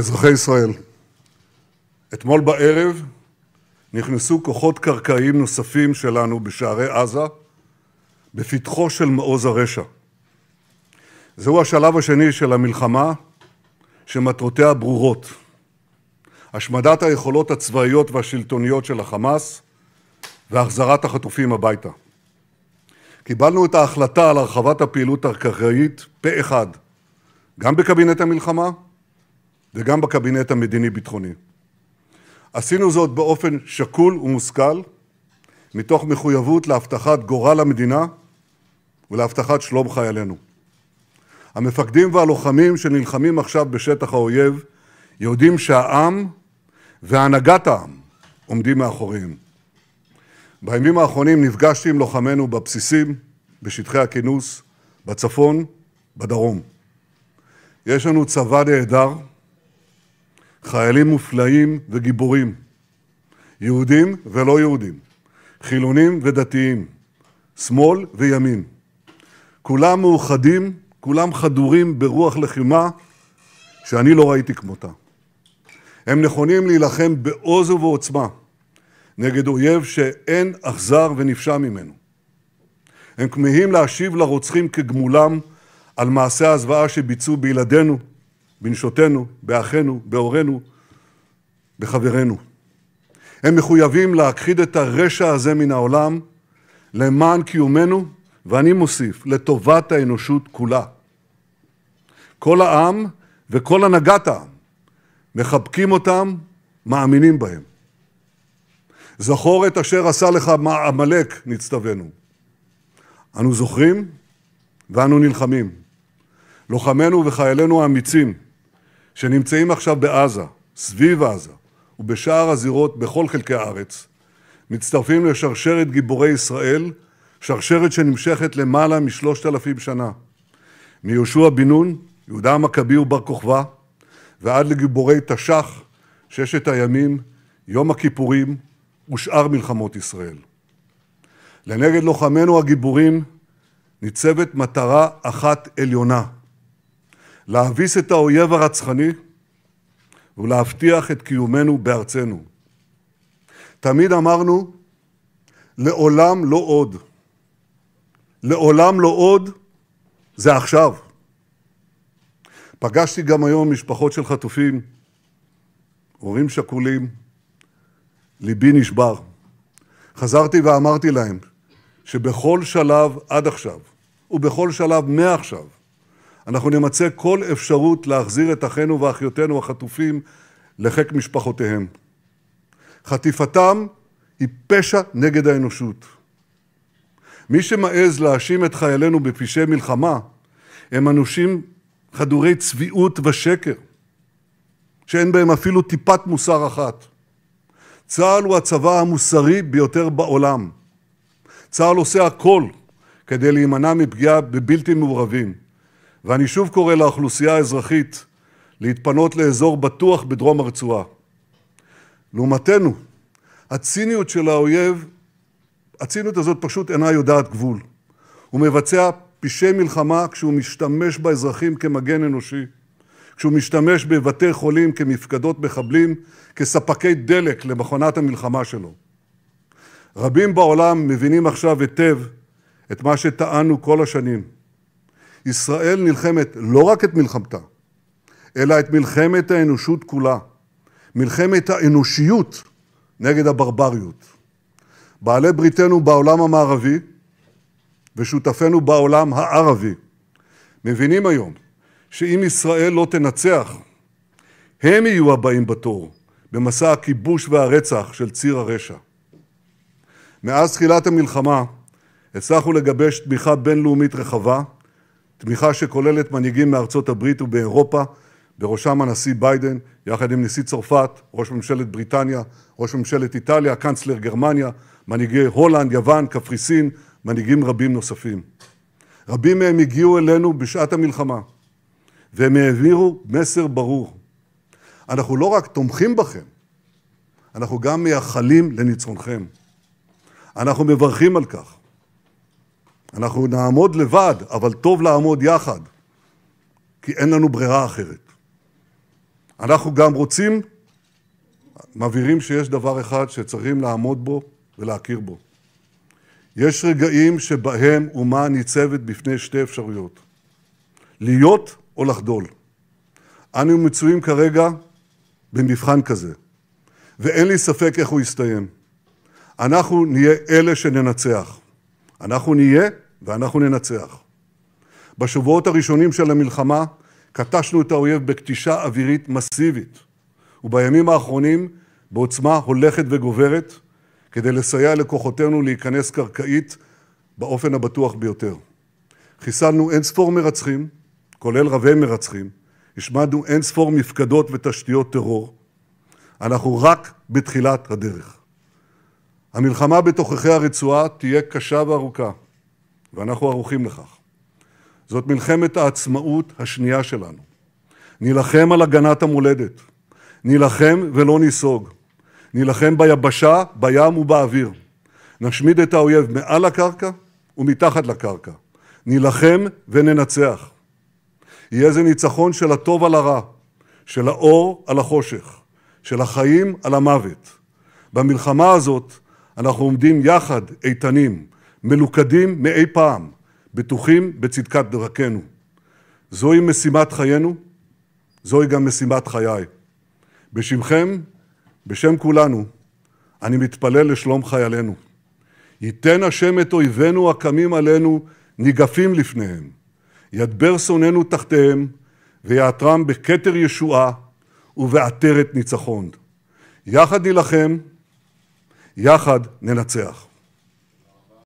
אזרחי ישראל, אתמול בערב נכנסו כוחות קרקעיים נוספים שלנו בשערי עזה, בפתחו של מעוז הרשע. זהו השלב השני של המלחמה, שמטרותיה ברורות. השמדת היכולות הצבאיות והשלטוניות של החמאס והחזרת החטופים הביתה. קיבלנו את ההחלטה על הרחבת הפעילות הקרקעית פה אחד, גם בקבינט המלחמה וגם בקבינט המדיני-ביטחוני. עשינו זאת באופן שקול ומושכל, מתוך מחויבות להבטחת גורל המדינה ולהבטחת שלום חיילינו. המפקדים והלוחמים שנלחמים עכשיו בשטח האויב יודעים שהעם והנהגת העם עומדים מאחוריהם. בימים האחרונים נפגשתי עם לוחמינו בבסיסים, בשטחי הכינוס, בצפון, בדרום. יש לנו צבא נהדר, חיילים מופלאים וגיבורים, יהודים ולא יהודים, חילונים ודתיים, שמאל וימין. כולם מאוחדים, כולם חדורים ברוח לחימה שאני לא ראיתי כמותה. הם נכונים להילחם בעוז ובעוצמה נגד אויב שאין אכזר ונפשע ממנו. הם כמהים להשיב לרוצחים כגמולם על מעשי הזוועה שביצעו בילדינו, בנשותינו, באחינו, בהורינו, בחברינו. הם מחויבים להכחיד את הרשע הזה מן העולם למען קיומנו, ואני מוסיף, לטובת האנושות כולה. כל העם וכל הנהגת העם מחבקים אותם, מאמינים בהם. זכור את אשר עשה לך עמלק, נצטווינו. אנו זוכרים ואנו נלחמים. לוחמינו וחיילינו האמיצים, שנמצאים עכשיו בעזה, סביב עזה ובשאר הזירות בכל חלקי הארץ, מצטרפים לשרשרת גיבורי ישראל, שרשרת שנמשכת למעלה משלושת אלפים שנה. מיהושע בן נון, יהודה המכבי ובר כוכבא, ועד לגיבורי תש"ח, ששת הימים, יום הכיפורים ושאר מלחמות ישראל. לנגד לוחמינו הגיבורים ניצבת מטרה אחת עליונה, להביס את האויב הרצחני ולהבטיח את קיומנו בארצנו. תמיד אמרנו, לעולם לא עוד. לעולם לא עוד, זה עכשיו. פגשתי גם היום משפחות של חטופים, הורים שכולים, ליבי נשבר. חזרתי ואמרתי להם שבכל שלב עד עכשיו, ובכל שלב מעכשיו, אנחנו נמצה כל אפשרות להחזיר את אחינו ואחיותינו החטופים לחיק משפחותיהם. חטיפתם היא פשע נגד האנושות. מי שמעז להאשים את חיילינו בפשעי מלחמה, הם אנושים חדורי צביעות ושקר, שאין בהם אפילו טיפת מוסר אחת. צה"ל הוא הצבא המוסרי ביותר בעולם. צה"ל עושה הכל כדי להימנע מפגיעה בבלתי מעורבים. ואני שוב קורא לאוכלוסייה האזרחית להתפנות לאזור בטוח בדרום הרצועה. לעומתנו, הציניות של האויב, הציניות הזאת פשוט אינה יודעת גבול. הוא מבצע פשעי מלחמה כשהוא משתמש באזרחים כמגן אנושי, כשהוא משתמש בבתי חולים כמפקדות מחבלים, כספקי דלק למכונת המלחמה שלו. רבים בעולם מבינים עכשיו היטב את מה שטענו כל השנים. ישראל נלחמת לא רק את מלחמתה, אלא את מלחמת האנושות כולה, מלחמת האנושיות נגד הברבריות. בעלי בריתנו בעולם המערבי ושותפינו בעולם הערבי מבינים היום שאם ישראל לא תנצח, הם יהיו הבאים בתור במסע הכיבוש והרצח של ציר הרשע. מאז תחילת המלחמה הצלחנו לגבש תמיכה בינלאומית רחבה תמיכה שכוללת מנהיגים מארצות הברית ובאירופה, בראשם הנשיא ביידן, יחד עם נשיא צרפת, ראש ממשלת בריטניה, ראש ממשלת איטליה, קאנצלר גרמניה, מנהיגי הולנד, יוון, קפריסין, מנהיגים רבים נוספים. רבים מהם הגיעו אלינו בשעת המלחמה, והם העבירו מסר ברור. אנחנו לא רק תומכים בכם, אנחנו גם מייחלים לניצחונכם. אנחנו מברכים על כך. אנחנו נעמוד לבד, אבל טוב לעמוד יחד, כי אין לנו ברירה אחרת. אנחנו גם רוצים, מבהירים שיש דבר אחד שצריכים לעמוד בו ולהכיר בו. יש רגעים שבהם אומה ניצבת בפני שתי אפשרויות, להיות או לחדול. אנו מצויים כרגע במבחן כזה, ואין לי ספק איך הוא יסתיים. אנחנו נהיה אלה שננצח. אנחנו נהיה ואנחנו ננצח. בשבועות הראשונים של המלחמה כתשנו את האויב בכתישה אווירית מסיבית, ובימים האחרונים בעוצמה הולכת וגוברת, כדי לסייע לכוחותינו להיכנס קרקעית באופן הבטוח ביותר. חיסלנו אין ספור מרצחים, כולל רבי מרצחים, השמדנו אין ספור מפקדות ותשתיות טרור. אנחנו רק בתחילת הדרך. המלחמה בתוככי הרצועה תהיה קשה וארוכה, ואנחנו ערוכים לכך. זאת מלחמת העצמאות השנייה שלנו. נילחם על הגנת המולדת. נילחם ולא ניסוג. נילחם ביבשה, בים ובאוויר. נשמיד את האויב מעל הקרקע ומתחת לקרקע. נילחם וננצח. יהיה זה ניצחון של הטוב על הרע, של האור על החושך, של החיים על המוות. במלחמה הזאת אנחנו עומדים יחד, איתנים, מלוכדים מאי פעם, בטוחים בצדקת דרכנו. זוהי משימת חיינו, זוהי גם משימת חיי. בשמכם, בשם כולנו, אני מתפלל לשלום חיילינו. ייתן השם את אויבינו הקמים עלינו, ניגפים לפניהם. ידבר שונאינו תחתיהם, ויעטרם בכתר ישועה ובעטרת ניצחון. יחד נילחם, יחד ננצח.